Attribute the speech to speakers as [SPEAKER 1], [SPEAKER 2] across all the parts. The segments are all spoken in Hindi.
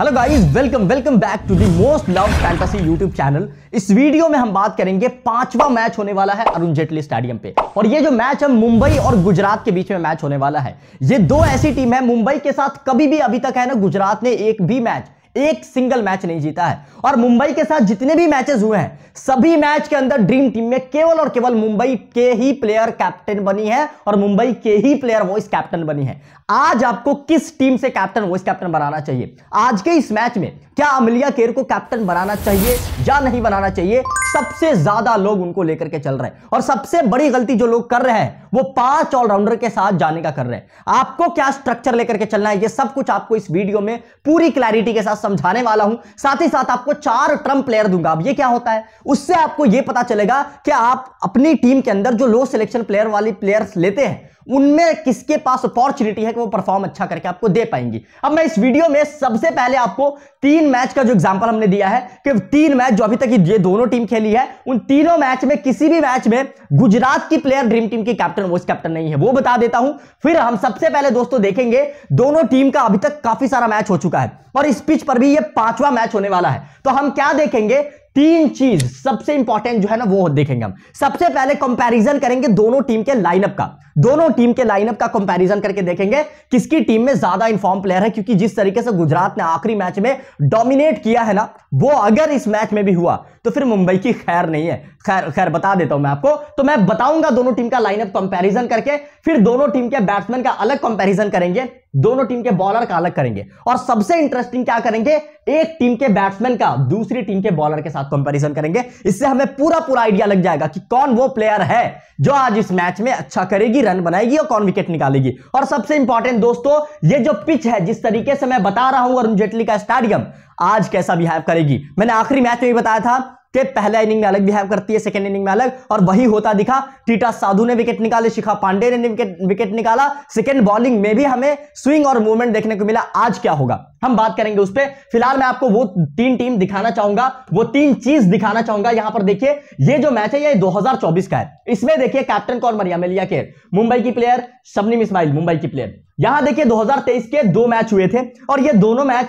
[SPEAKER 1] hello guys welcome welcome back to the most love fantasy YouTube channel इस वीडियो में हम बात करेंगे पांचवा मैच होने वाला है अरुण जेटली स्टेडियम पे और ये जो मैच है मुंबई और गुजरात के बीच में मैच होने वाला है ये दो ऐसी टीम है मुंबई के साथ कभी भी अभी तक है ना गुजरात ने एक भी मैच एक सिंगल मैच नहीं जीता है और मुंबई के साथ जितने भी मैचेस हुए हैं सभी मैच के अंदर ड्रीम टीम में केवल और केवल मुंबई के ही प्लेयर कैप्टन बनी है और मुंबई के ही प्लेयर वॉइस कैप्टन बनी है आज आपको किस टीम से कैप्टन वॉइस कैप्टन बनाना चाहिए आज के इस मैच में क्या अमलिया केर को कैप्टन बनाना चाहिए या नहीं बनाना चाहिए सबसे ज्यादा लोग उनको लेकर के चल रहे हैं और सबसे बड़ी गलती जो लोग कर रहे हैं वो पांच ऑलराउंडर के साथ जाने का कर रहे हैं आपको क्या स्ट्रक्चर लेकर के चलना है ये सब कुछ आपको इस वीडियो में पूरी क्लैरिटी के साथ समझाने वाला हूं साथ ही साथ आपको चार ट्रम्प प्लेयर दूंगा अब ये क्या होता है उससे आपको यह पता चलेगा कि आप अपनी टीम के अंदर जो लो सिलेक्शन प्लेयर वाली प्लेयर्स लेते हैं उनमें किसके पास अपॉर्चुनिटी है कि वो परफॉर्म अच्छा करके आपको दे पाएंगी अब मैं इस वीडियो में सबसे पहले आपको तीन मैच का जो एग्जांपल हमने दिया है कि तीन मैच जो अभी तक ये दोनों टीम खेली है उन तीनों मैच में किसी भी मैच में गुजरात की प्लेयर ड्रीम टीम की कैप्टन वॉइस कैप्टन नहीं है वो बता देता हूं फिर हम सबसे पहले दोस्तों देखेंगे दोनों टीम का अभी तक काफी सारा मैच हो चुका है और इस पिच पर भी ये पांचवा मैच होने वाला है तो हम क्या देखेंगे तीन चीज सबसे इंपॉर्टेंट जो है ना वो देखेंगे हम सबसे पहले कंपैरिजन करेंगे दोनों टीम के लाइनअप का दोनों टीम के लाइनअप का कंपैरिजन करके देखेंगे किसकी टीम में ज्यादा इन्फॉर्म प्लेयर है क्योंकि जिस तरीके से गुजरात ने आखिरी मैच में डोमिनेट किया है ना वो अगर इस मैच में भी हुआ तो फिर मुंबई की खैर नहीं है खैर खैर बता देता हूं मैं आपको तो मैं बताऊंगा दोनों टीम का लाइनअप कंपैरिजन करके फिर दोनों टीम के बैट्समैन का अलग कंपैरिजन करेंगे दोनों टीम के बॉलर का अलग करेंगे और सबसे इंटरेस्टिंग क्या करेंगे एक टीम के बैट्समैन का दूसरी टीम के बॉलर के साथ कंपैरिजन करेंगे इससे हमें पूरा पूरा आइडिया लग जाएगा कि कौन वो प्लेयर है जो आज इस मैच में अच्छा करेगी रन बनाएगी और कौन विकेट निकालेगी और सबसे इंपॉर्टेंट दोस्तों ये जो पिच है जिस तरीके से मैं बता रहा हूं अरुण जेटली का स्टेडियम आज कैसा बिहेव करेगी मैंने आखिरी मैच में भी बताया था के पहले इनिंग में अलग बिहेव करती है सेकेंड इनिंग में अलग और वही होता दिखा टीटा साधु ने विकेट निकाले शिखा पांडे ने विकेट विकेट निकाला सेकेंड बॉलिंग में भी हमें स्विंग और मूवमेंट देखने को मिला आज क्या होगा हम बात करेंगे उस पर फिलहाल मैं आपको वो तीन टीम दिखाना चाहूंगा वो तीन चीज दिखाना चाहूंगा यहां पर देखिए ये जो मैच है ये दो का है इसमें देखिए कैप्टन कौन मरिया मेलिया के मुंबई की प्लेयर शबनीम इस्माइल मुंबई की प्लेयर यहां देखिए 2023 के दो मैच हुए थे और ये दोनों मैच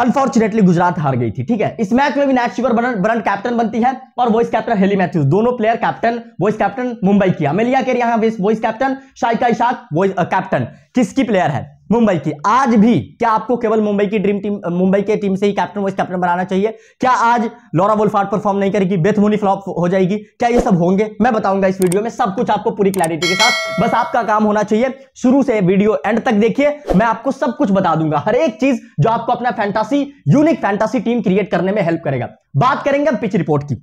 [SPEAKER 1] अनफॉर्चुनेटली गुजरात हार गई थी ठीक है इस मैच में भी नैट शिवर ब्रंट कैप्टन बनती है और वॉइस कैप्टन हेली मैथ्यूज दोनों player captain vice captain Mumbai की अमेलिया के यहाँ vice captain Shaika Ishaq vice captain किसकी प्लेयर है मुंबई की आज भी क्या आपको केवल मुंबई की ड्रीम टीम मुंबई के टीम से ही कैप्टन वाइस कैप्टन बनाना चाहिए क्या आज लॉरा वुल्फ परफॉर्म नहीं करेगी बेथ मुनी फ्लॉप हो जाएगी क्या ये सब होंगे मैं बताऊंगा इस वीडियो में सब कुछ आपको पूरी क्लैरिटी के साथ बस आपका काम होना चाहिए शुरू से वीडियो एंड तक देखिए मैं आपको सब कुछ बता दूंगा हर एक चीज जो आपको अपना fantasy unique fantasy team create करने में हेल्प करेगा बात करेंगे पिच रिपोर्ट की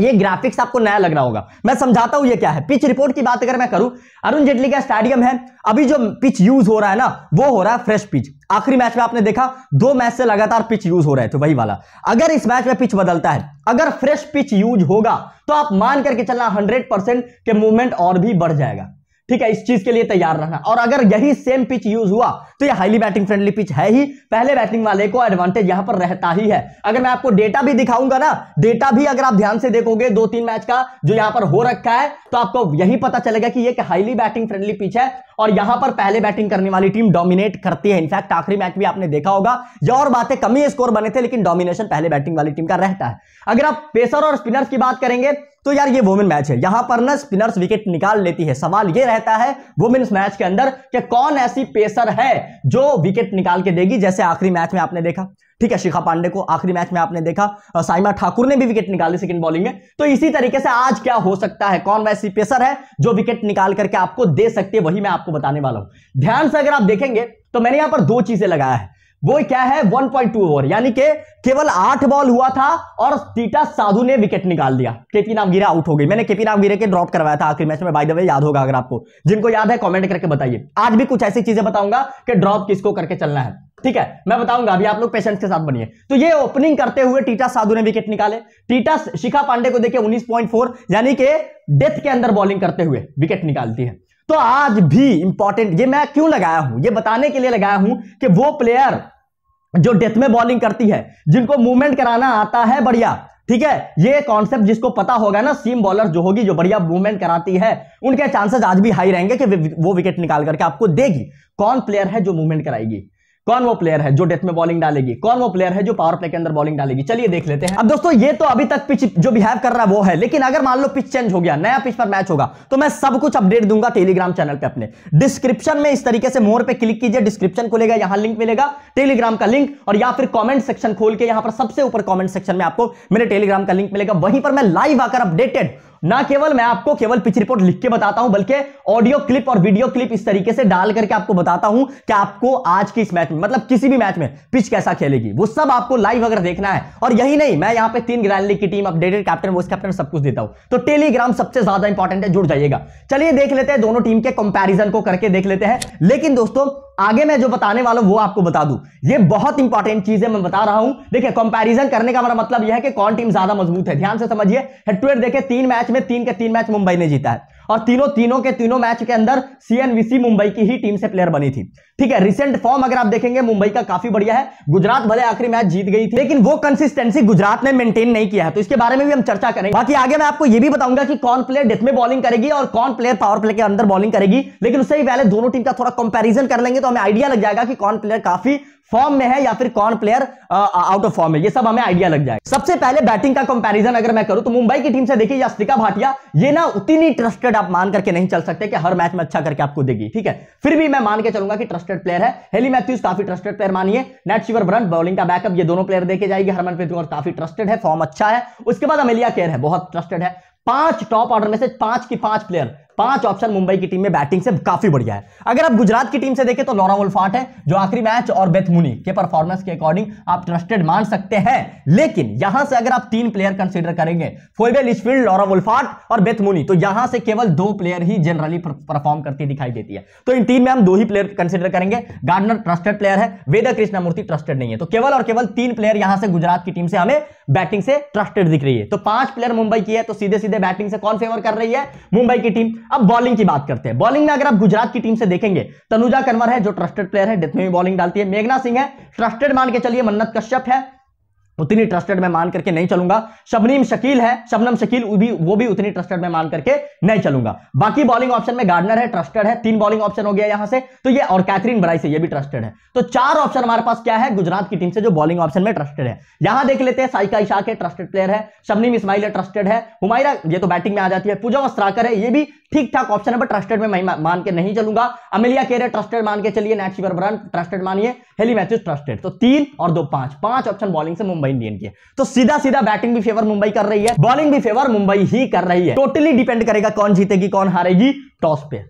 [SPEAKER 1] ये ग्राफिक्स आपको नया लग रहा होगा मैं समझाता हूं ये क्या है पिच रिपोर्ट की बात अगर मैं करूं अरुण जेटली का स्टेडियम है अभी जो पिच यूज हो रहा है ना वो हो रहा है फ्रेश पिच आखिरी मैच में आपने देखा दो मैच से लगातार पिच यूज हो रहे थे तो वही वाला अगर इस मैच में पिच बदलता है अगर फ्रेश पिच यूज होगा तो आप मान करके चलना हंड्रेड परसेंट के मूवमेंट और भी बढ़ जाएगा ठीक है इस चीज के लिए तैयार रहना और अगर यही सेम पिच यूज हुआ तो ये हाईली बैटिंग फ्रेंडली पिच है ही पहले बैटिंग वाले को एडवांटेज यहां पर रहता ही है अगर मैं आपको डेटा भी दिखाऊंगा ना डेटा भी अगर आप ध्यान से देखोगे दो तीन मैच का जो यहां पर हो रखा है तो आपको यही पता चलेगा कि एक हाईली बैटिंग फ्रेंडली पिच है और यहां पर पहले बैटिंग करने वाली टीम डोमिनेट करती है इनफैक्ट आखिरी मैच भी आपने देखा होगा या और बातें कमी स्कोर बने थे लेकिन डोमिनेशन पहले बैटिंग वाली टीम का रहता है अगर आप पेसर और स्पिनर्स की बात करेंगे तो यार ये वुमेन मैच है यहां पर ना स्पिनर्स विकेट निकाल लेती है सवाल ये रहता है वुमेन्स मैच के अंदर कि कौन ऐसी पेसर है जो विकेट निकाल के देगी जैसे आखिरी मैच में आपने देखा ठीक है शिखा पांडे को आखिरी मैच में आपने देखा साइमा ठाकुर ने भी विकेट निकाली सेकंड बॉलिंग में तो इसी तरीके से आज क्या हो सकता है कौन वैसी पेसर है जो विकेट निकाल करके आपको दे सकती है वही मैं आपको बताने वाला हूं ध्यान से अगर आप देखेंगे तो मैंने यहां पर दो चीजें लगाया है वो क्या है 1.2 ओवर यानी के केवल आठ बॉल हुआ था और टीटा साधु ने विकेट निकाल दिया केपी नाम गिरा आउट हो गई मैंने केपी नाम गिरे के ड्रॉप करवाया था आखिरी मैच में बाय द वे याद होगा अगर आपको जिनको याद है कमेंट करके बताइए आज भी कुछ ऐसी चीजें बताऊंगा कि ड्रॉप किसको करके चलना है ठीक है मैं बताऊंगा अभी आप लोग पेशेंट के साथ बनिए तो ये ओपनिंग करते हुए टीटा साधु ने विकेट निकाले टीटा शिखा पांडे को देखिए 19.4 यानी के डेथ के अंदर बॉलिंग करते हुए विकेट निकालती है तो आज भी इंपॉर्टेंट ये मैं क्यों लगाया हूं ये बताने के लिए लगाया हूं कि वो प्लेयर जो डेथ में बॉलिंग करती है जिनको मूवमेंट कराना आता है बढ़िया ठीक है ये कॉन्सेप्ट जिसको पता होगा ना सीम बॉलर जो होगी जो बढ़िया मूवमेंट कराती है उनके चांसेस आज भी हाई रहेंगे कि वो विकेट निकाल करके आपको देगी कौन प्लेयर है जो मूवमेंट कराएगी कौन वो प्लेयर है जो डेथ में बॉलिंग डालेगी कौन वो प्लेयर है जो पावर प्ले के अंदर बॉलिंग डालेगी चलिए देख लेते हैं अब दोस्तों ये तो अभी तक पिच जो बिहेव कर रहा है वो है लेकिन अगर मान लो पिच चेंज हो गया नया पिच पर मैच होगा तो मैं सब कुछ अपडेट दूंगा टेलीग्राम चैनल पे अपने डिस्क्रिप्शन में इस तरीके से मोर पे क्लिक कीजिए डिस्क्रिप्शन खोलेगा यहां लिंक मिलेगा टेलीग्राम का लिंक और या फिर कॉमेंट सेक्शन खोल के यहां पर सबसे ऊपर कॉमेंट सेक्शन में आपको मेरे टेलीग्राम का लिंक मिलेगा वहीं पर मैं लाइव आकर अपडेटेड ना केवल मैं आपको केवल पिच रिपोर्ट लिख के बताता हूं बल्कि ऑडियो क्लिप और वीडियो क्लिप इस तरीके से डाल करके आपको बताता हूं कि आपको आज के इस मैच में मतलब किसी भी मैच में पिच कैसा खेलेगी वो सब आपको लाइव अगर देखना है और यही नहीं मैं यहां पे तीन ग्रैंड लीग की team updated captain vice captain सब कुछ देता हूं तो टेलीग्राम सबसे ज्यादा इंपॉर्टेंट है जुड़ जाइएगा चलिए देख लेते हैं दोनों टीम के कंपेरिजन को करके देख लेते हैं लेकिन दोस्तों आगे मैं जो बताने वाला हूं वो आपको बता दूं ये बहुत इंपॉर्टेंट चीज है मैं बता रहा हूं देखिए कंपैरिजन करने का हमारा मतलब यह है कि कौन टीम ज्यादा मजबूत है ध्यान से समझिए हेड टू हेड देखिए तीन मैच में तीन के तीन मैच मुंबई ने जीता है और तीनों तीनों के तीनों मैच के अंदर सीएनवीसी मुंबई की ही टीम से प्लेयर बनी थी ठीक है रिसेंट फॉर्म अगर आप देखेंगे मुंबई का काफी बढ़िया है गुजरात भले आखिरी मैच जीत गई थी लेकिन वो कंसिस्टेंसी गुजरात ने मेंटेन नहीं किया है तो इसके बारे में भी हम चर्चा करेंगे बाकी आगे मैं आपको यह भी बताऊंगा कि कौन प्लेयर डेथ में बॉलिंग करेगी और कौन प्लेयर पावर प्ले के अंदर बॉलिंग करेगी लेकिन उससे पहले दोनों टीम का थोड़ा कंपेरिजन कर लेंगे तो हमें आइडिया लग जाएगा कि कौन प्लेयर काफी फॉर्म में है या फिर कौन प्लेयर आउट ऑफ फॉर्म में ये सब हमें आइडिया लग जाएगा सबसे पहले बैटिंग का कंपैरिजन अगर मैं करूं तो मुंबई की टीम से देखिए यास्तिका भाटिया ये ना उतनी ट्रस्टेड आप मान करके नहीं चल सकते कि हर मैच में अच्छा करके आपको देगी ठीक है फिर भी मैं मान के चलूंगा कि ट्रस्टेड प्लेयर है हेली मैथ्यूज काफी ट्रस्टेड प्लेयर मानिए नेट शिवर ब्रंट बॉलिंग का बैकअप ये दोनों प्लेयर देखे जाएगी हरमनप्रीत कौर काफी ट्रस्टेड है फॉर्म अच्छा है उसके बाद अमेलिया केयर है बहुत ट्रस्टेड है पांच टॉप ऑर्डर में से पांच की पांच प्लेयर पांच ऑप्शन मुंबई की टीम में बैटिंग से काफी बढ़िया है अगर आप गुजरात की टीम से देखें तो लोरा वोल्फाट है जो आखिरी मैच और बेथमुनी के परफॉर्मेंस के अकॉर्डिंग आप ट्रस्टेड मान सकते हैं लेकिन यहां से अगर आप तीन प्लेयर कंसिडर करेंगे फोइबे लिचफील्ड लोरा वोल्फाट और बेथमुनी तो यहां से केवल दो प्लेयर ही जनरली परफॉर्म करती दिखाई देती है तो इन तीन में हम दो ही प्लेयर कंसिडर करेंगे गार्डनर ट्रस्टेड प्लेयर है वेदा कृष्णामूर्ति ट्रस्टेड नहीं है तो केवल और केवल तीन प्लेयर यहां से गुजरात की टीम से हमें बैटिंग से ट्रस्टेड दिख रही है तो पांच प्लेयर मुंबई की है तो सीधे सीधे बैटिंग से कौन फेवर कर रही है मुंबई की टीम अब बॉलिंग की बात करते हैं बॉलिंग में अगर आप गुजरात की टीम से देखेंगे तनुजा कन्वर है जो ट्रस्टेड प्लेयर है डेथ में भी बॉलिंग डालती है मेघना सिंह है ट्रस्टेड मान के चलिए मन्नत कश्यप है उतनी ट्रस्टेड में मान करके नहीं चलूंगा शबनीम शकील है शबनम शकील भी वो भी उतनी ट्रस्टेड में मान करके नहीं चलूंगा बाकी बॉलिंग ऑप्शन में गार्डनर है ट्रस्टेड है तीन बॉलिंग ऑप्शन हो गया यहां से तो ये और कैथरीन बराई से ये भी ट्रस्टेड है तो चार ऑप्शन हमारे पास क्या है गुजरात की टीम से जो बॉलिंग ऑप्शन में ट्रस्टेड है यहां देख लेते हैं साइका ईशा के ट्रस्टेड प्लेयर है शबनीम इसमाइल है ट्रस्टेड है हुमायरा ये तो बैटिंग में आ जाती है पूजा वस्त्राकर है ये भी ठीक ठाक ऑप्शन है बट ट्रस्टेड में मान के नहीं चलूंगा अमेलिया केर ट्रस्टेड मान के चलिए नैट शिवर ट्रस्टेड मानिए हेली मैथ्यूज ट्रस्टेड तो तीन और दो पांच पांच ऑप्शन बॉलिंग से मुंबई मुंबई इंडियन की है तो सीधा सीधा बैटिंग भी फेवर मुंबई कर रही है बॉलिंग भी फेवर मुंबई ही कर रही है टोटली डिपेंड करेगा कौन जीतेगी कौन हारेगी टॉस पे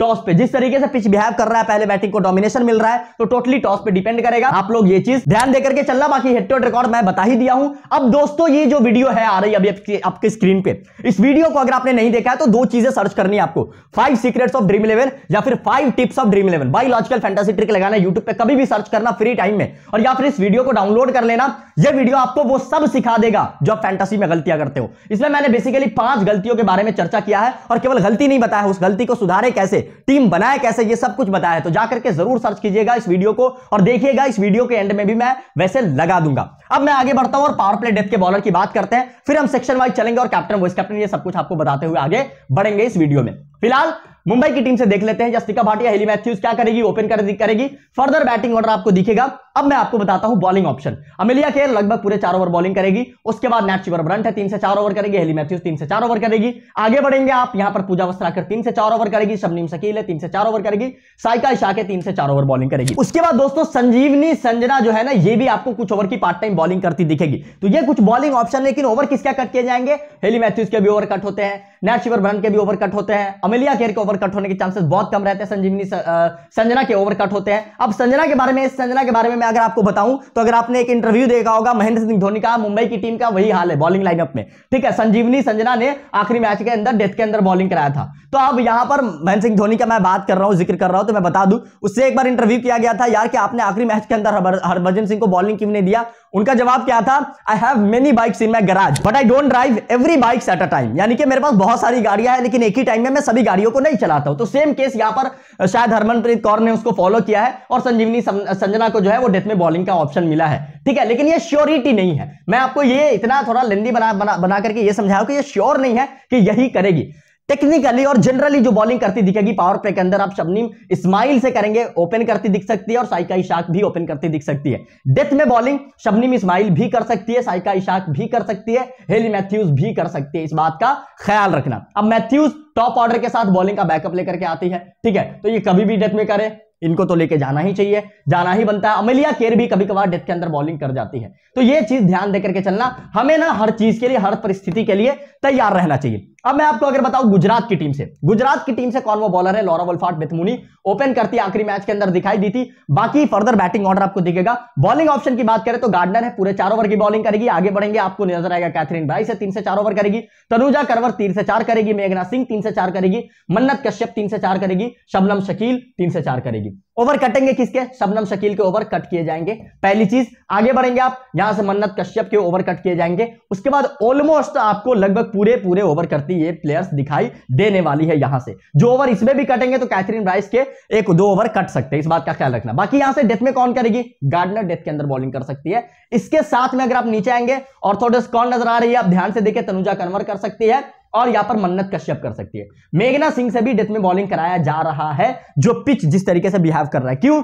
[SPEAKER 1] टॉस पे जिस तरीके से पिच बिहेव कर रहा है पहले बैटिंग को डोमिनेशन मिल रहा है तो टोटली टॉस पे डिपेंड करेगा आप लोग ये चीज ध्यान देकर के चलना बाकी हेड टू रिकॉर्ड मैं बता ही दिया हूं अब दोस्तों ये जो वीडियो है आ रही अभी आपकी आपके स्क्रीन पे इस वीडियो को अगर आपने नहीं देखा है तो दो चीजें सर्च करनी है आपको five secrets of dream eleven या फिर five tips of dream eleven by logical trick लगाना यूट्यूब पर कभी भी सर्च करना फ्री टाइम में और या फिर इस वीडियो को डाउनलोड कर लेना यह वीडियो आपको वो सब सिखा देगा जो आप फैंटेसी में गलतियां करते हो इसमें मैंने बेसिकली पांच गलतियों के बारे में चर्चा किया है और केवल गलती नहीं बताया उस गलती को सुधारे कैसे टीम बनाए कैसे ये सब कुछ बताया है तो जाकर के जरूर सर्च कीजिएगा इस वीडियो को और देखिएगा इस वीडियो के एंड में भी मैं वैसे लगा दूंगा अब मैं आगे बढ़ता हूं और पावर प्ले डेथ के बॉलर की बात करते हैं फिर हम सेक्शन वाइज चलेंगे और कैप्टन वाइस कैप्टन ये सब कुछ आपको बताते हुए आगे बढ़ेंगे इस वीडियो में फिलहाल मुंबई की टीम से देख लेते हैं जस्टिका भाटिया हेली मैथ्यूज क्या करेगी ओपन करेगी फर्दर बैटिंग ऑर्डर आपको दिखेगा अब मैं आपको बताता हूं बॉलिंग ऑप्शन अमेलिया केयर लगभग पूरे चार ओवर बॉलिंग करेगी उसके बाद नैट चिवर ब्रंट है तीन से चार ओवर करेगी हेली मैथ्यूज तीन से चार ओवर करेगी आगे बढ़ेंगे आप यहां पर पूजा वस्त्राकर तीन से चार ओवर करेगी शबनीम शकील है तीन से चार ओवर करेगी साइका शाह के तीन से चार ओवर बॉलिंग करेगी उसके बाद दोस्तों संजीवनी संजना जो है ना ये भी आपको कुछ ओवर की पार्ट टाइम बॉलिंग करती दिखेगी तो ये कुछ बॉलिंग ऑप्शन लेकिन ओवर क्या कट किए जाएंगे हेली मैथ्यूज के भी ओवर कट होते हैं नैट शिवर ब्रंट के भी ओवर कट होते हैं अमेलिया केयर के ओवर कट होने के चांसेस बहुत कम रहते हैं संजीवनी संजना के ओवर कट होते हैं अब संजना के बारे में संजना के बारे में में अगर आपको बताऊं तो अगर आपने एक इंटरव्यू देखा होगा महेंद्र सिंह धोनी का मुंबई की टीम का वही हाल है बॉलिंग लाइनअप में ठीक है संजीवनी संजना ने आखिरी मैच के अंदर डेथ के अंदर बॉलिंग कराया था तो अब यहां पर महेंद्र सिंह धोनी का मैं बात कर रहा हूं जिक्र कर रहा हूं तो मैं बता दू उससे एक बार इंटरव्यू किया गया था यार कि आपने आखिरी मैच के अंदर हरभजन सिंह को बॉलिंग क्यों नहीं दिया उनका जवाब क्या था I have many bikes in my garage but I don't drive every bikes at a time यानी कि मेरे पास बहुत सारी गाड़ियां हैं लेकिन एक ही टाइम में मैं सभी गाड़ियों को नहीं चलाता हूं तो सेम केस यहां पर शायद हरमनप्रीत कौर ने उसको फॉलो किया है और संजीवनी संजना को जो है वो डेथ में बॉलिंग का ऑप्शन मिला है ठीक है लेकिन ये श्योरिटी नहीं है मैं आपको ये इतना थोड़ा लेंदी बना बना बना करके ये समझाया कि ये श्योर नहीं है कि यही करेगी टेक्निकली और जनरली जो बॉलिंग करती दिखेगी पावर प्ले के अंदर आप शबनीम इस्माइल से करेंगे ओपन करती दिख सकती है और साइका इशाक भी ओपन करती दिख सकती है डेथ में बॉलिंग शबनीम इस्माइल भी कर सकती है साइका इशाक भी कर सकती है हेली मैथ्यूज भी कर सकती है इस बात का ख्याल रखना अब मैथ्यूज टॉप ऑर्डर के साथ बॉलिंग का बैकअप लेकर के आती है ठीक है तो ये कभी भी डेथ में करे इनको तो लेके जाना ही चाहिए जाना ही बनता है अमेलिया केर भी कभी कभार डेथ के अंदर बॉलिंग कर जाती है तो ये चीज ध्यान देकर के चलना हमें ना हर चीज के लिए हर परिस्थिति के लिए तैयार रहना चाहिए अब मैं आपको अगर बताऊं गुजरात की टीम से गुजरात की टीम से कौन वो बॉलर है लॉरा वल्फाट बेथमुनी ओपन करती आखिरी मैच के अंदर दिखाई दी थी बाकी फर्दर बैटिंग ऑर्डर आपको दिखेगा बॉलिंग ऑप्शन की बात करें तो गार्डनर है पूरे चार ओवर की बॉलिंग करेगी आगे बढ़ेंगे आपको नजर आएगा कैथरीन भाई से तीन से चार ओवर करेगी तनुजा करवर तीन से चार करेगी मेघना सिंह तीन से चार करेगी मन्नत कश्यप तीन से चार करेगी शबनम शकील तीन से चार करेगी ओवर कटेंगे किसके शबनम शकील के ओवर कट किए जाएंगे पहली चीज आगे बढ़ेंगे आप यहां से मन्नत कश्यप के ओवर कट किए जाएंगे उसके बाद ऑलमोस्ट आपको लगभग पूरे पूरे ओवर करती ये प्लेयर्स दिखाई देने वाली है यहां से जो ओवर इसमें भी कटेंगे तो कैथरीन राइस के एक दो ओवर कट सकते हैं इस बात का ख्याल रखना बाकी यहां से डेथ में कौन करेगी गार्डनर डेथ के अंदर बॉलिंग कर सकती है इसके साथ में अगर आप नीचे आएंगे ऑर्थोडोस कौन नजर आ रही है आप ध्यान से देखे तनुजा कन्वर कर सकती है और यहां पर मन्नत कश्यप कर सकती है मेघना सिंह से भी डेथ में बॉलिंग कराया जा रहा है जो पिच जिस तरीके से बिहेव कर रहा है क्यों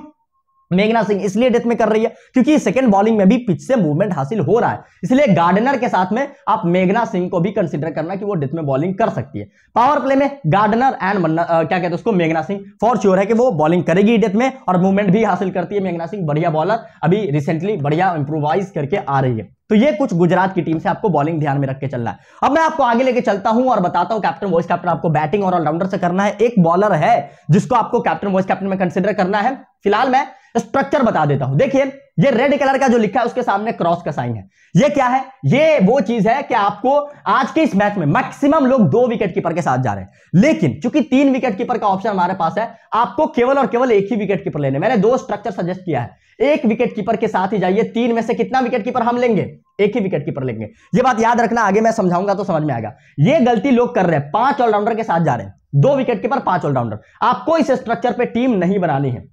[SPEAKER 1] मेघना सिंह इसलिए डेथ में कर रही है क्योंकि सेकंड बॉलिंग में भी पिच से मूवमेंट हासिल हो रहा है इसलिए गार्डनर के साथ में आप मेघना सिंह को भी कंसिडर करना कि वो डेथ में बॉलिंग कर सकती है पावर प्ले में गार्डनर एंड मन्ना क्या कहते हैं उसको मेघना सिंह फॉर श्योर है कि वो बॉलिंग करेगी डेथ में और मूवमेंट भी हासिल करती है मेघना सिंह बढ़िया बॉलर अभी रिसेंटली बढ़िया इंप्रोवाइज करके आ रही है तो ये कुछ गुजरात की टीम से आपको बॉलिंग ध्यान में रख के चलना है अब मैं आपको आगे लेके चलता हूं और बताता हूं कैप्टन वॉइस कैप्टन आपको बैटिंग और ऑलराउंडर से करना है एक बॉलर है जिसको आपको कैप्टन वॉइस कैप्टन में कंसिडर करना है फिलहाल मैं स्ट्रक्चर बता देता हूं देखिए ये रेड कलर का जो लिखा है उसके सामने क्रॉस का साइन है ये क्या है ये वो चीज है कि आपको आज के इस मैच में मैक्सिमम लोग दो विकेट कीपर के साथ जा रहे हैं लेकिन चूंकि तीन विकेट कीपर का ऑप्शन हमारे पास है आपको केवल और केवल एक ही विकेट कीपर लेने मैंने दो स्ट्रक्चर सजेस्ट किया है एक विकेट कीपर के साथ ही जाइए तीन में से कितना विकेट कीपर हम लेंगे एक ही विकेट कीपर लेंगे ये बात याद रखना आगे मैं समझाऊंगा तो समझ में आएगा ये गलती लोग कर रहे हैं पांच ऑलराउंडर के साथ जा रहे हैं दो विकेट कीपर पांच ऑलराउंडर आपको इस स्ट्रक्चर पे टीम नहीं बनानी है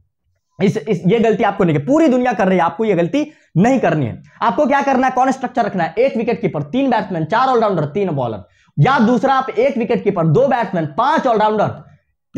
[SPEAKER 1] इस, इस ये गलती आपको नहीं पूरी दुनिया कर रही है आपको ये गलती नहीं करनी है आपको क्या करना है कौन स्ट्रक्चर रखना है एक विकेट कीपर तीन बैट्समैन चार ऑलराउंडर तीन बॉलर या दूसरा आप एक विकेट कीपर दो बैट्समैन पांच ऑलराउंडर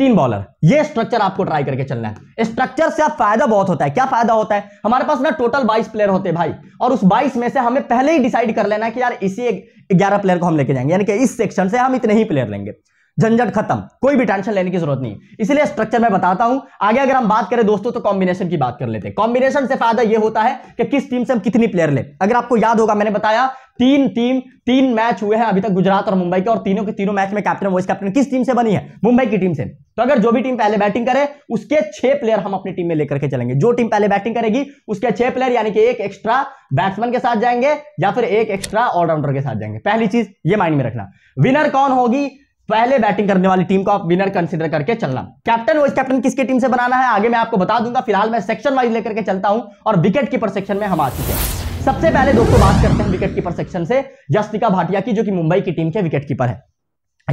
[SPEAKER 1] तीन बॉलर ये स्ट्रक्चर आपको ट्राई करके चलना है स्ट्रक्चर से आप फायदा बहुत होता है क्या फायदा होता है हमारे पास ना टोटल 22 प्लेयर होते हैं भाई और उस 22 में से हमें पहले ही डिसाइड कर लेना है कि यार इसी 11 प्लेयर को हम लेके जाएंगे यानी कि इस सेक्शन से हम इतने ही प्लेयर लेंगे झंझट खत्म कोई भी टेंशन लेने की जरूरत नहीं इसलिए स्ट्रक्चर में बताता हूं आगे अगर हम बात करें दोस्तों तो कॉम्बिनेशन की बात कर लेते हैं कॉम्बिनेशन से फायदा यह होता है कि किस टीम से हम कितनी प्लेयर ले अगर आपको याद होगा मैंने बताया तीन टीम तीन मैच हुए हैं अभी तक गुजरात और मुंबई के और तीनों के तीनों मैच में कैप्टन वाइस कैप्टन किस टीम से बनी है मुंबई की टीम से तो अगर जो भी टीम पहले बैटिंग करे उसके छह प्लेयर हम अपनी टीम में लेकर के चलेंगे जो टीम पहले बैटिंग करेगी उसके छह प्लेयर यानी कि एक एक्स्ट्रा बैट्समैन के साथ जाएंगे या फिर एक एक्स्ट्रा ऑलराउंडर के साथ जाएंगे पहली चीज ये माइंड में रखना विनर कौन होगी पहले बैटिंग करने वाली टीम को आप विनर कंसिडर करके चलना कैप्टन वाइस कैप्टन किसकी टीम से बनाना है आगे मैं आपको बता दूंगा फिलहाल मैं सेक्शन वाइज लेकर के चलता हूं और विकेट कीपर सेक्शन में हम आ चुके हैं सबसे पहले दोस्तों बात करते हैं विकेट कीपर सेक्शन से जस्तिका भाटिया की जो कि मुंबई की टीम के विकेट कीपर है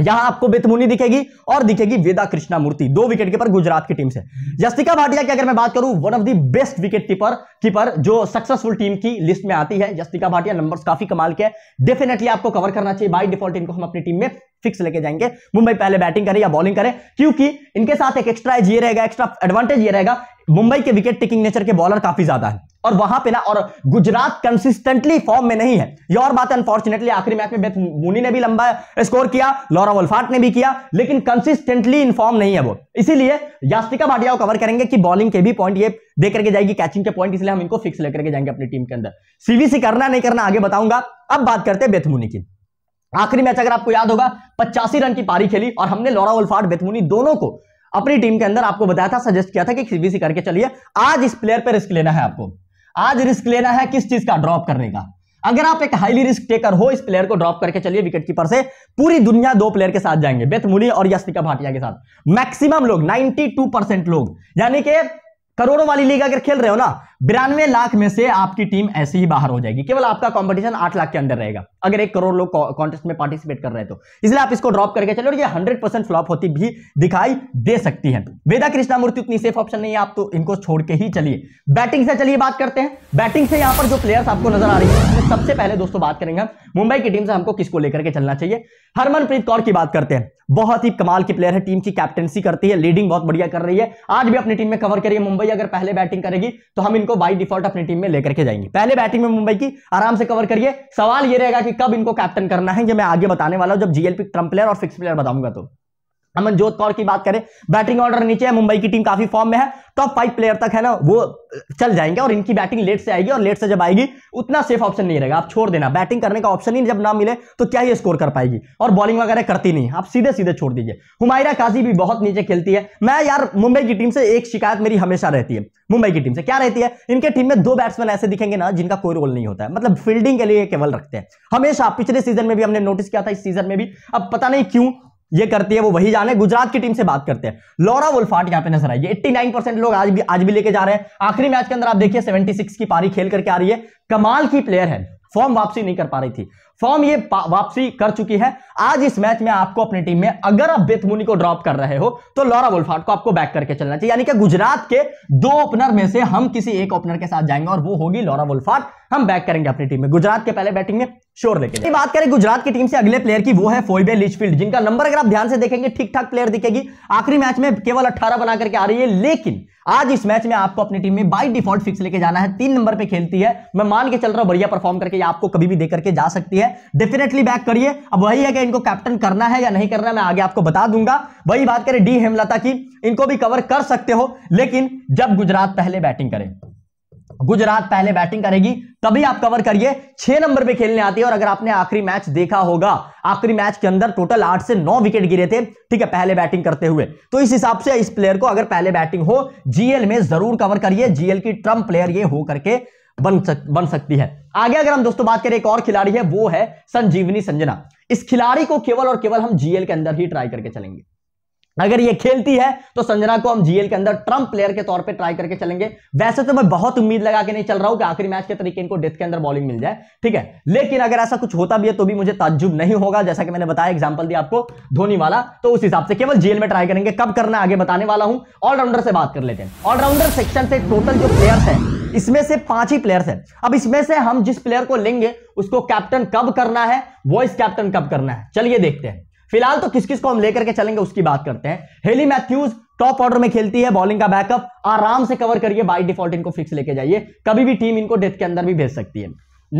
[SPEAKER 1] यहां आपको बेतमुनी दिखेगी और दिखेगी वेदा कृष्णा मूर्ति दो विकेट कीपर गुजरात की टीम से जस्तिका भाटिया की अगर मैं बात करूं one of the best wicket keeper keeper जो सक्सेसफुल टीम की लिस्ट में आती है जस्तिका भाटिया नंबर्स काफी कमाल के डेफिनेटली आपको कवर करना चाहिए बाई डिफॉल्ट इनको हम अपनी टीम में फिक्स लेके जाएंगे मुंबई पहले बैटिंग करे या बॉलिंग करे क्योंकि इनके साथ एक एक्स्ट्रा ये रहेगा एक्स्ट्रा एडवांटेज ये रहेगा मुंबई के विकेट टेकिंग नेचर के बॉलर काफी ज्यादा है और वहां पे ना और गुजरात कंसिस्टेंटली फॉर्म में नहीं है ये और बात अनफॉर्चुनेटली आखिरी मैच में बेथ मुनी ने भी लंबा स्कोर किया लॉरा वल्फाट ने भी किया लेकिन कंसिस्टेंटली इनफॉर्म नहीं है वो इसीलिए यास्तिका भाटिया को कवर करेंगे कि बॉलिंग के भी पॉइंट ये दे करके जाएगी कैचिंग के पॉइंट इसलिए हम इनको फिक्स लेकर के जाएंगे अपनी टीम के अंदर सीवीसी करना नहीं करना आगे बताऊंगा अब बात करते हैं बेथमुनी की आखिरी मैच अगर आपको याद होगा पचासी रन की पारी खेली और हमने लॉरा ओल्फाट बेथमुनी दोनों को अपनी टीम के अंदर आपको बताया था सजेस्ट किया था कि सीबीसी करके चलिए आज इस प्लेयर पर रिस्क लेना है आपको आज रिस्क लेना है किस चीज का ड्रॉप करने का अगर आप एक हाईली रिस्क टेकर हो इस प्लेयर को ड्रॉप करके चलिए विकेट कीपर से पूरी दुनिया दो प्लेयर के साथ जाएंगे बेथ मुली और यस्तिका भाटिया के साथ मैक्सिमम लोग 92 परसेंट लोग यानी कि करोड़ों वाली लीग अगर खेल रहे हो ना बिरानवे लाख में से आपकी टीम ऐसे ही बाहर हो जाएगी केवल आपका कंपटीशन आठ लाख के अंदर रहेगा अगर एक करोड़ लोग कॉन्टेस्ट में पार्टिसिपेट कर रहे तो इसलिए आप इसको ड्रॉप करके चलो ये हंड्रेड परसेंट फ्लॉप होती भी दिखाई दे सकती है वेदा कृष्णामूर्ति उतनी सेफ ऑप्शन नहीं है आप तो इनको छोड़ के ही चलिए बैटिंग से चलिए बात करते हैं बैटिंग से यहां पर जो प्लेयर्स आपको नजर आ रही है सबसे पहले दोस्तों बात करेंगे मुंबई की टीम से हमको किसको लेकर के चलना चाहिए हरमनप्रीत कौर की बात करते हैं बहुत ही कमाल की प्लेयर है टीम की कैप्टनसी करती है लीडिंग बहुत बढ़िया कर रही है आज भी अपनी टीम में कवर करिए मुंबई अगर पहले बैटिंग करेगी तो हम इन इनको बाई डिफॉल्ट अपनी टीम में लेकर के जाएंगे पहले बैटिंग में मुंबई की आराम से कवर करिए सवाल ये रहेगा कि कब इनको कैप्टन करना है ये मैं आगे बताने वाला हूं जब जीएलपी ट्रम्प प्लेयर और फिक्स प्लेयर बताऊंगा तो अमनजोत कौर की बात करें बैटिंग ऑर्डर नीचे है मुंबई की टीम काफी फॉर्म में है टॉप फाइव प्लेयर तक है ना वो चल जाएंगे और इनकी बैटिंग लेट से आएगी और लेट से जब आएगी उतना सेफ ऑप्शन नहीं रहेगा आप छोड़ देना बैटिंग करने का ऑप्शन ही जब ना मिले तो क्या ये स्कोर कर पाएगी और बॉलिंग वगैरह करती नहीं आप सीधे सीधे छोड़ दीजिए हुमायरा काजी भी बहुत नीचे खेलती है मैं यार मुंबई की टीम से एक शिकायत मेरी हमेशा रहती है मुंबई की टीम से क्या रहती है इनके टीम में दो बैट्समैन ऐसे दिखेंगे ना जिनका कोई रोल नहीं होता है मतलब फील्डिंग के लिए केवल रखते हैं हमेशा पिछले सीजन में भी हमने नोटिस किया था इस सीजन में भी अब पता नहीं क्यों ये करती है वो वही जाने गुजरात की टीम से बात करते हैं लॉरा वुल्फाट यहाँ पे नजर आई एट्टी 89 परसेंट लोग आज भी आज भी लेके जा रहे हैं आखिरी मैच के अंदर आप देखिए 76 की पारी खेल करके आ रही है कमाल की प्लेयर है फॉर्म वापसी नहीं कर पा रही थी फॉर्म ये वापसी कर चुकी है आज इस मैच में आपको अपनी टीम में अगर आप बेथमुनी को ड्रॉप कर रहे हो तो लॉरा वुल्फाट को आपको बैक करके चलना चाहिए यानी कि गुजरात के दो ओपनर में से हम किसी एक ओपनर के साथ जाएंगे और वो होगी लॉरा वुल्फाट हम बैक करेंगे अपनी टीम में गुजरात के पहले बैटिंग में श्योर लेकिन बात करें गुजरात की टीम से अगले प्लेयर की वो है फोइबे लिचफील्ड जिनका नंबर अगर आप ध्यान से देखेंगे ठीक ठाक प्लेयर दिखेगी आखिरी मैच में केवल 18 बना करके आ रही है लेकिन आज इस मैच में आपको अपनी टीम में बाई डिफॉल्ट फिक्स लेके जाना है तीन नंबर पे खेलती है मैं मान के चल रहा हूं बढ़िया परफॉर्म करके आपको कभी भी देकर करके जा सकती है डेफिनेटली बैक करिए अब वही है कि इनको कैप्टन करना है या नहीं करना मैं आगे आपको बता दूंगा वही बात करें डी हेमलता की इनको भी कवर कर सकते हो लेकिन जब गुजरात पहले बैटिंग करें गुजरात पहले बैटिंग करेगी तभी आप कवर करिए छह नंबर पे खेलने आती है और अगर आपने आखिरी मैच देखा होगा आखिरी मैच के अंदर टोटल आठ से नौ विकेट गिरे थे ठीक है पहले बैटिंग करते हुए तो इस हिसाब से इस प्लेयर को अगर पहले बैटिंग हो जीएल में जरूर कवर करिए जीएल की ट्रम प्लेयर ये हो करके बन सक, बन सकती है आगे अगर हम दोस्तों बात करें एक और खिलाड़ी है वो है संजीवनी संजना इस खिलाड़ी को केवल और केवल हम जीएल के अंदर ही ट्राई करके चलेंगे अगर ये खेलती है तो संजना को हम जीएल के अंदर ट्रम्प प्लेयर के तौर पे ट्राई करके चलेंगे वैसे तो मैं बहुत उम्मीद लगा के नहीं चल रहा हूं कि आखिरी मैच के तरीके इनको डेथ के अंदर बॉलिंग मिल जाए ठीक है लेकिन अगर ऐसा कुछ होता भी है तो भी मुझे ताज्जुब नहीं होगा जैसा कि मैंने बताया एग्जाम्पल दिया आपको धोनी वाला तो उस हिसाब से केवल जीएल में ट्राई करेंगे कब करना आगे बताने वाला हूं ऑलराउंडर से बात कर लेते हैं ऑलराउंडर सेक्शन से टोटल जो प्लेयर्स है इसमें से पांच ही प्लेयर्स हैं अब इसमें से हम जिस प्लेयर को लेंगे उसको कैप्टन कब करना है वॉइस कैप्टन कब करना है चलिए देखते हैं फिलहाल तो किस किस को हम लेकर के चलेंगे उसकी बात करते हैं हेली मैथ्यूज टॉप ऑर्डर में खेलती है बॉलिंग का बैकअप आराम से कवर करिए बाई डिफॉल्ट इनको फिक्स लेके जाइए कभी भी टीम इनको डेथ के अंदर भी भेज सकती है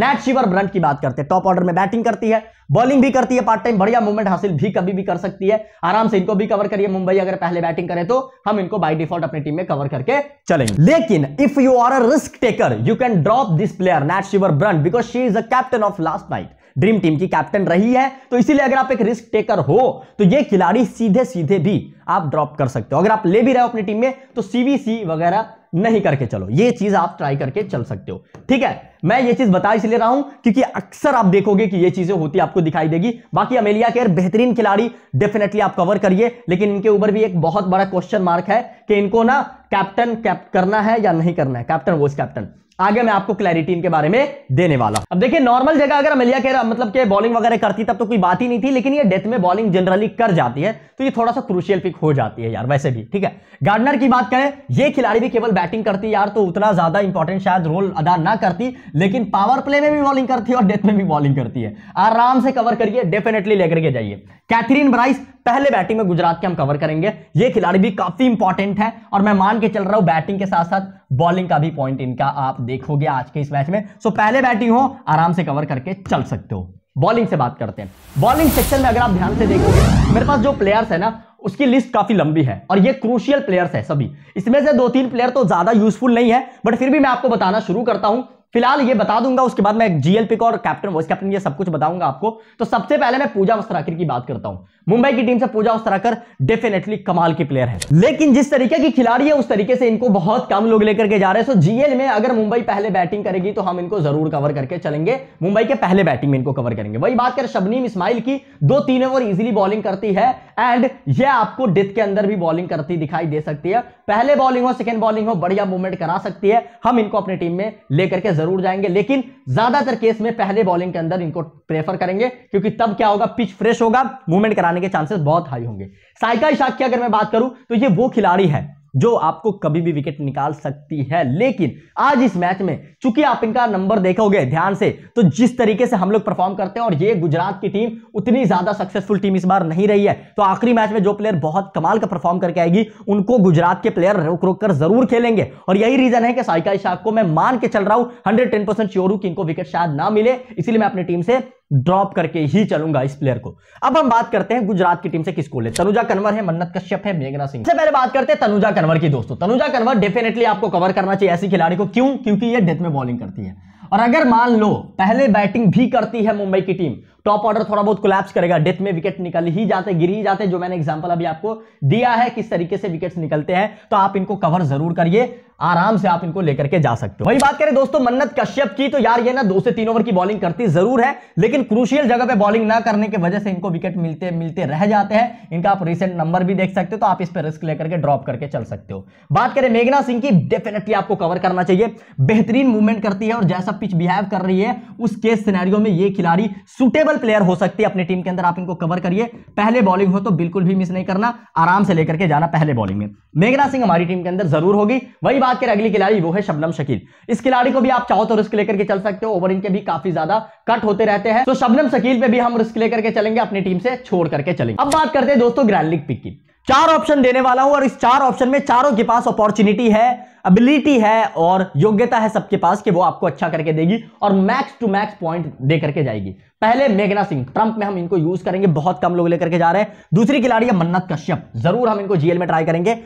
[SPEAKER 1] नेट शिवर ब्रंट की बात करते हैं टॉप ऑर्डर में बैटिंग करती है बॉलिंग भी करती है पार्ट टाइम बढ़िया मूवमेंट हासिल भी कभी भी कर सकती है आराम से इनको भी कवर करिए मुंबई अगर पहले बैटिंग करें तो हम इनको बाई डिफॉल्ट अपनी टीम में कवर करके चलेंगे लेकिन if you are a risk taker you can drop this player Nat Sciver Brunt because she is a captain of last night dream team की कैप्टन रही है तो इसीलिए अगर आप एक रिस्क टेकर हो तो ये खिलाड़ी सीधे सीधे भी आप ड्रॉप कर सकते हो अगर आप ले भी रहे हो अपनी टीम में तो सीवीसी वगैरह नहीं करके चलो ये चीज आप ट्राई करके चल सकते हो ठीक है मैं ये चीज बता इसलिए रहा हूं क्योंकि अक्सर आप देखोगे कि ये चीजें होती आपको दिखाई देगी बाकी अमेलिया केयर बेहतरीन खिलाड़ी डेफिनेटली आप कवर करिए लेकिन इनके ऊपर भी एक बहुत बड़ा क्वेश्चन मार्क है कि इनको ना कैप्टन कैप्ट करना है या नहीं करना है कैप्टन वो कैप्टन आगे मैं आपको क्लैरिटी इनके बारे में देने वाला अब देखिए नॉर्मल जगह अगर अमलिया कह रहा मतलब के बॉलिंग वगैरह करती तब तो कोई बात ही नहीं थी लेकिन ये डेथ में बॉलिंग जनरली कर जाती है तो ये थोड़ा सा क्रूशियल पिक हो जाती है यार वैसे भी ठीक है गार्डनर की बात करें ये खिलाड़ी भी केवल बैटिंग करती यार तो उतना ज्यादा इंपॉर्टेंट शायद रोल अदा ना करती लेकिन पावर प्ले में भी बॉलिंग करती है और डेथ में भी बॉलिंग करती है आराम से कवर करिए डेफिनेटली लेकर के जाइए कैथरीन ब्राइस पहले बैटिंग में गुजरात के हम कवर करेंगे ये खिलाड़ी भी काफी इंपॉर्टेंट है और मैं मान के चल रहा हूं बैटिंग के साथ साथ बॉलिंग का भी पॉइंट इनका आप देखोगे आज के इस मैच में सो पहले बैटिंग हो आराम से कवर करके चल सकते हो बॉलिंग से बात करते हैं बॉलिंग सेक्शन में अगर आप ध्यान से देखोगे मेरे पास जो प्लेयर्स है ना उसकी लिस्ट काफी लंबी है और ये क्रूशियल प्लेयर्स है सभी इसमें से दो तीन प्लेयर तो ज्यादा यूजफुल नहीं है बट फिर भी मैं आपको बताना शुरू करता हूं फिलहाल ये बता दूंगा उसके बाद मैं जीएल पिक और कैप्टन वॉइस कैप्टन ये सब कुछ बताऊंगा आपको तो सबसे पहले मैं पूजा वस्त्राकर की बात करता हूं मुंबई की टीम से पूजा उस्तराकर डेफिनेटली कमाल की प्लेयर है लेकिन जिस तरीके की खिलाड़ी है उस तरीके से इनको बहुत कम लोग लेकर के जा रहे हैं सो जीएल में अगर मुंबई पहले बैटिंग करेगी तो हम इनको जरूर कवर करके चलेंगे मुंबई के पहले बैटिंग में इनको कवर करेंगे वही बात करें शबनीम इस्माइल की दो तीन ओवर इजिली बॉलिंग करती है एंड यह आपको डेथ के अंदर भी बॉलिंग करती दिखाई दे सकती है पहले बॉलिंग हो सेकेंड बॉलिंग हो बढ़िया मूवमेंट करा सकती है हम इनको अपनी टीम में लेकर के जरूर जाएंगे लेकिन ज्यादातर केस में पहले बॉलिंग के अंदर इनको प्रेफर करेंगे क्योंकि तब क्या होगा पिच फ्रेश होगा मूवमेंट कराने के चांसेस बहुत हाई होंगे साइका इशाक की अगर मैं बात करूं तो ये वो खिलाड़ी है जो आपको कभी भी विकेट निकाल सकती है लेकिन आज इस मैच में चूंकि आप इनका नंबर देखोगे ध्यान से तो जिस तरीके से हम लोग परफॉर्म करते हैं और ये गुजरात की टीम उतनी ज्यादा सक्सेसफुल टीम इस बार नहीं रही है तो आखिरी मैच में जो प्लेयर बहुत कमाल का परफॉर्म करके आएगी उनको गुजरात के प्लेयर रोक रोक कर जरूर खेलेंगे और यही रीजन है कि साइका शाह को मैं मान के चल रहा हूं हंड्रेड टेन परसेंट श्योर हूं कि इनको विकेट शायद ना मिले इसीलिए मैं अपनी टीम से ड्रॉप करके ही चलूंगा इस प्लेयर को अब हम बात करते हैं गुजरात की टीम से किसको ले तनुजा कन्वर है मन्नत कश्यप है मेघना सिंह पहले बात करते हैं तनुजा कन्वर की दोस्तों तनुजा कन्वर डेफिनेटली आपको कवर करना चाहिए ऐसी खिलाड़ी को क्यों क्योंकि ये डेथ में बॉलिंग करती है और अगर मान लो पहले बैटिंग भी करती है मुंबई की टीम टॉप ऑर्डर थोड़ा बहुत कोलैप्स करेगा डेथ में विकेट निकल ही जाते गिर ही जाते जो मैंने एग्जांपल अभी आपको दिया है किस तरीके से विकेट्स निकलते हैं तो आप इनको कवर जरूर करिए आराम से आप इनको लेकर के जा सकते हो वही बात करें दोस्तों मन्नत कश्यप की तो यार ये ना दो से तीन ओवर की बॉलिंग करती जरूर है लेकिन क्रूशियल जगह पे बॉलिंग ना करने की वजह से इनको विकेट मिलते मिलते रह जाते हैं इनका आप रिसेंट नंबर भी देख सकते हो तो आप इस पर रिस्क लेकर के ड्रॉप करके चल सकते हो बात करें मेघना सिंह की डेफिनेटली आपको कवर करना चाहिए बेहतरीन मूवमेंट करती है और जैसा पिच बिहेव कर रही है उस केस सिनेरियो में ये खिलाड़ी सुटेबल प्लेयर हो सकती है अपनी टीम के अंदर आप इनको कवर करिए पहले बॉलिंग हो तो बिल्कुल भी मिस नहीं करना आराम से लेकर के जाना पहले बॉलिंग में मेघना सिंह हमारी टीम के अंदर जरूर होगी वही बात बात करें अगली खिलाड़ी वो है शबनम शकील इस खिलाड़ी को भी आप चाहो तो रिस्क लेकर के चल सकते हो ओवर इनके भी काफी ज्यादा कट होते रहते हैं तो शबनम शकील पे भी हम रिस्क लेकर के चलेंगे अपनी टीम से छोड़ करके चलेंगे अब बात करते हैं दोस्तों ग्रैंड लीग पिक की चार ऑप्शन देने वाला हूं और इस चार ऑप्शन में चारों के पास अपॉर्चुनिटी है एबिलिटी है और योग्यता है सबके पास कि वो आपको अच्छा करके देगी और मैक्स टू मैक्स पॉइंट दे करके जाएगी पहले मेघना सिंह ट्रंप में हम इनको यूज करेंगे बहुत कम लोग लेकर के जा रहे हैं दूसरी खिलाड़ी है मन्नत कश्यप जरूर हम इनको जीएल में ट्राई करेंगे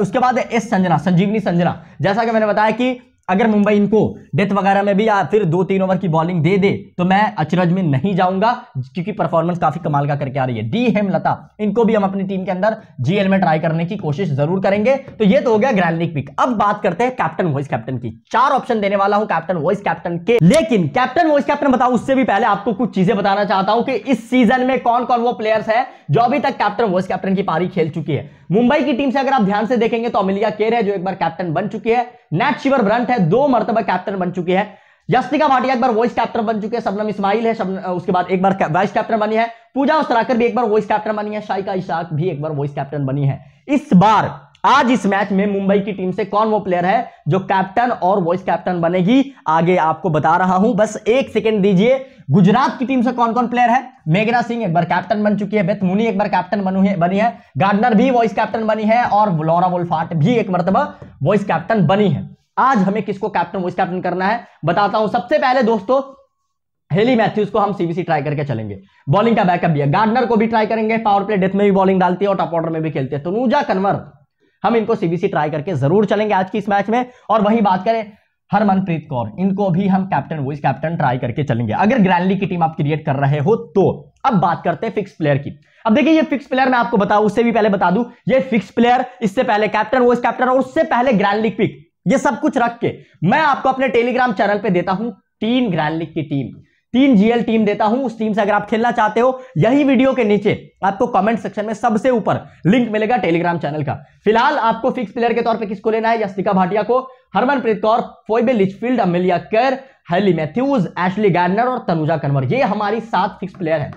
[SPEAKER 1] उसके बाद एस संजना संजीवनी संजना जैसा कि मैंने बताया कि अगर मुंबई इनको डेथ वगैरह में भी या फिर दो तीन ओवर की बॉलिंग दे दे तो मैं अचरज में नहीं जाऊंगा क्योंकि परफॉर्मेंस काफी कमाल का करके आ रही है डी हेमलता इनको भी हम अपनी टीम के अंदर जीएल में ट्राई करने की कोशिश जरूर करेंगे तो ये तो हो गया ग्रैंडलिक पिक अब बात करते हैं कैप्टन वॉइस कैप्टन की चार ऑप्शन देने वाला हूं कैप्टन वॉइस कैप्टन के लेकिन कैप्टन वॉइस कैप्टन बताओ उससे भी पहले आपको कुछ चीजें बताना चाहता हूं कि इस सीजन में कौन कौन वो प्लेयर्स है जो अभी तक कैप्टन वॉइस कैप्टन की पारी खेल चुकी है मुंबई की टीम से अगर आप ध्यान से देखेंगे तो अमिलिया केर है जो एक बार कैप्टन बन चुकी है नेट शिवर ब्रंट है दो मरतबा कैप्टन बन चुकी है यस्तिका भाटिया एक बार वॉइस कैप्टन बन चुके हैं सबनम इस्माइल है सबन, उसके बाद एक बार वाइस कैप्टन बनी है पूजा उस्तराकर भी एक बार वॉइस कैप्टन बनी है शाइका इशाक भी एक बार वॉइस कैप्टन बनी है इस बार आज इस मैच में मुंबई की टीम से कौन वो प्लेयर है जो कैप्टन और वॉइस कैप्टन बनेगी आगे आपको बता रहा हूं बस एक सेकेंड दीजिए गुजरात की टीम से कौन कौन प्लेयर है मेघना सिंह एक बार कैप्टन बन चुकी है बेथ मुनी एक बार कैप्टन बनी है बनी है गार्डनर भी वॉइस कैप्टन बनी है और लॉरा वोल्फाट भी एक मरतबा वॉइस कैप्टन बनी है आज हमें किसको कैप्टन वाइस कैप्टन करना है बताता हूं सबसे पहले दोस्तों हेली मैथ्यूज को हम सीबीसी ट्राई करके चलेंगे बॉलिंग का बैकअप भी है गार्डनर को भी ट्राई करेंगे पावर प्ले डेथ में भी बॉलिंग डालती है और टॉप ऑर्डर में भी खेलते हैं तो नूजा कन्वर हम इनको सीबीसी ट्राई करके जरूर चलेंगे आज की इस मैच में और वही बात करें हरमनप्रीत कौर इनको भी हम कैप्टन वाइस कैप्टन ट्राई करके चलेंगे अगर ग्रैंडली की टीम आप क्रिएट कर रहे हो तो अब बात करते हैं फिक्स प्लेयर की अब देखिए ये फिक्स प्लेयर मैं आपको बताऊं उससे भी पहले बता दूं ये फिक्स प्लेयर इससे पहले कैप्टन इस कैप्टन और उससे पहले ग्रैंड लीग पिक ये सब कुछ रख के मैं आपको अपने टेलीग्राम चैनल पे देता हूं तीन ग्रैंड लीग की टीम तीन जीएल टीम देता हूं उस टीम से अगर आप खेलना चाहते हो यही वीडियो के नीचे आपको कमेंट सेक्शन में सबसे ऊपर लिंक मिलेगा टेलीग्राम चैनल का फिलहाल आपको फिक्स प्लेयर के तौर पे किसको लेना है यस्तिका भाटिया को Harmanpreet Kaur Phoebe Litchfield Amelia Kerr Hayley Matthews Ashleigh Gardner और तनुजा कन्वर ये हमारी सात फिक्स प्लेयर है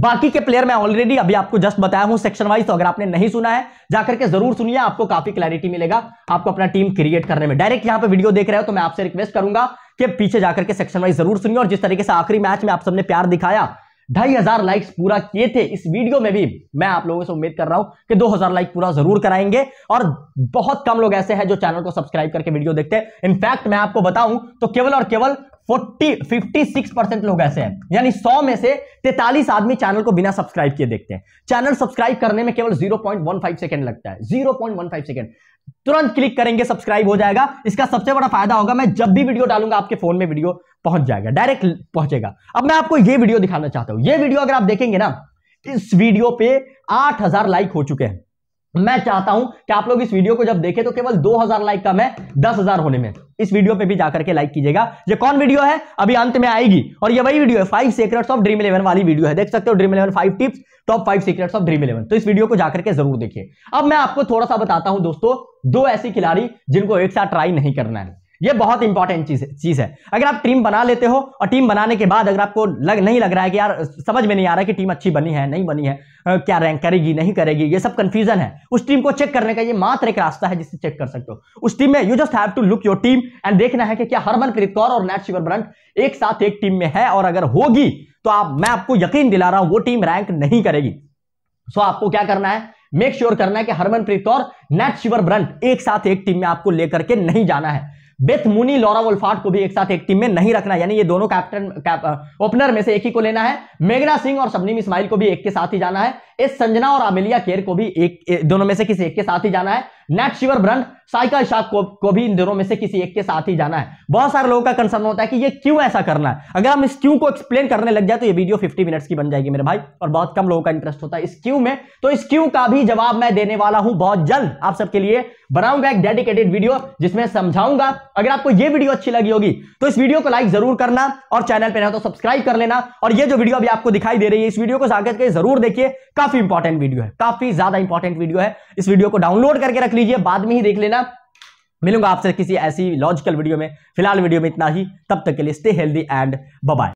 [SPEAKER 1] बाकी के प्लेयर मैं ऑलरेडी अभी आपको जस्ट बताया हूं सेक्शन वाइज तो अगर आपने नहीं सुना है जाकर के जरूर सुनिए आपको काफी क्लैरिटी मिलेगा आपको अपना टीम क्रिएट करने में डायरेक्ट यहां पर वीडियो देख रहे हो तो मैं आपसे रिक्वेस्ट करूंगा कि पीछे जाकर के सेक्शन वाइज जरूर सुनिए और जिस तरीके से आखिरी मैच में आप सबने प्यार दिखाया ढाई हजार लाइक्स पूरा किए थे इस वीडियो में भी मैं आप लोगों से उम्मीद कर रहा हूं कि 2000 लाइक पूरा जरूर कराएंगे और बहुत कम लोग ऐसे हैं जो चैनल को सब्सक्राइब करके वीडियो देखते हैं इनफैक्ट मैं आपको बताऊं तो केवल और केवल फोर्टी फिफ्टी सिक्स परसेंट लोग ऐसे हैं यानी सौ में से तैतालीस आदमी चैनल को बिना सब्सक्राइब किए देखते हैं चैनल सब्सक्राइब करने में केवल zero point one five second लगता है zero point one five second तुरंत क्लिक करेंगे सब्सक्राइब हो जाएगा इसका सबसे बड़ा फायदा होगा मैं जब भी वीडियो डालूंगा आपके फोन में वीडियो पहुंच जाएगा डायरेक्ट पहुंचेगा अब मैं आपको ये वीडियो दिखाना चाहता हूं ये वीडियो अगर आप देखेंगे ना इस वीडियो पे आठ हजार लाइक हो चुके हैं मैं चाहता हूं कि आप लोग इस वीडियो को जब देखें तो केवल 2000 लाइक कम है 10000 होने में इस वीडियो पे भी जाकर के लाइक कीजिएगा ये कौन वीडियो है अभी अंत में आएगी और ये वही वीडियो है five secrets of dream eleven वाली वीडियो है देख सकते हो dream eleven five tips top five secrets of dream eleven तो इस वीडियो को जाकर के जरूर देखिए अब मैं आपको थोड़ा सा बताता हूं दोस्तों दो ऐसी खिलाड़ी जिनको एक साथ ट्राई नहीं करना है ये बहुत इंपॉर्टेंट चीज चीज है अगर आप टीम बना लेते हो और टीम बनाने के बाद अगर आपको लग नहीं लग रहा है कि यार समझ में नहीं आ रहा कि टीम अच्छी बनी है नहीं बनी है क्या रैंक करेगी नहीं करेगी ये सब कंफ्यूजन है उस टीम को चेक करने का ये मात्र एक रास्ता है जिससे चेक कर सकते हो उस टीम में you just have to look your team and देखना है कि क्या हरमनप्रीत कौर और नैट शिवर ब्रंट एक साथ एक टीम में है और अगर होगी तो आप मैं आपको यकीन दिला रहा हूं वो टीम रैंक नहीं करेगी सो so, आपको क्या करना है मेक श्योर sure करना है कि Harmanpreet Kaur Nat Sciver Brunt एक साथ एक टीम में आपको लेकर के नहीं जाना है बेथ मुनी लॉरा वोल्फार्ट को भी एक साथ एक टीम में नहीं रखना यानी ये दोनों कैप्टन कैप, ओपनर में से एक ही को लेना है मेघना सिंह और सबनीम इस्माइल को भी एक के साथ ही जाना है एस संजना और अमिलिया केर को भी एक दोनों में से किसी एक के साथ ही जाना है Nat Sciver Brunt Saika Ishaq को, को भी इन दोनों में से किसी एक के साथ ही जाना है बहुत सारे लोगों का कंसर्न होता है कि ये क्यों ऐसा करना है अगर हम इस क्यू को एक्सप्लेन करने लग जाए तो ये वीडियो 50 मिनट्स की बन जाएगी मेरे भाई और बहुत कम लोगों का इंटरेस्ट होता है इस क्यू में तो इस क्यू का भी जवाब मैं देने वाला हूं बहुत जल्द आप सबके लिए बनाऊंगा एक डेडिकेटेड वीडियो जिसमें समझाऊंगा अगर आपको ये वीडियो अच्छी लगी होगी तो इस वीडियो को लाइक जरूर करना और चैनल पर ना तो सब्सक्राइब कर लेना और ये जो वीडियो अभी आपको दिखाई दे रही है इस वीडियो को आगे जरूर देखिए काफी इंपॉर्टेंट वीडियो है काफी ज्यादा इंपॉर्टेंट वीडियो है इस वीडियो को डाउनलोड करके रख रख लीजिए बाद में ही देख लेना मिलूंगा आपसे किसी ऐसी लॉजिकल वीडियो में फिलहाल वीडियो में इतना ही तब तक के लिए स्टे हेल्दी एंड बाय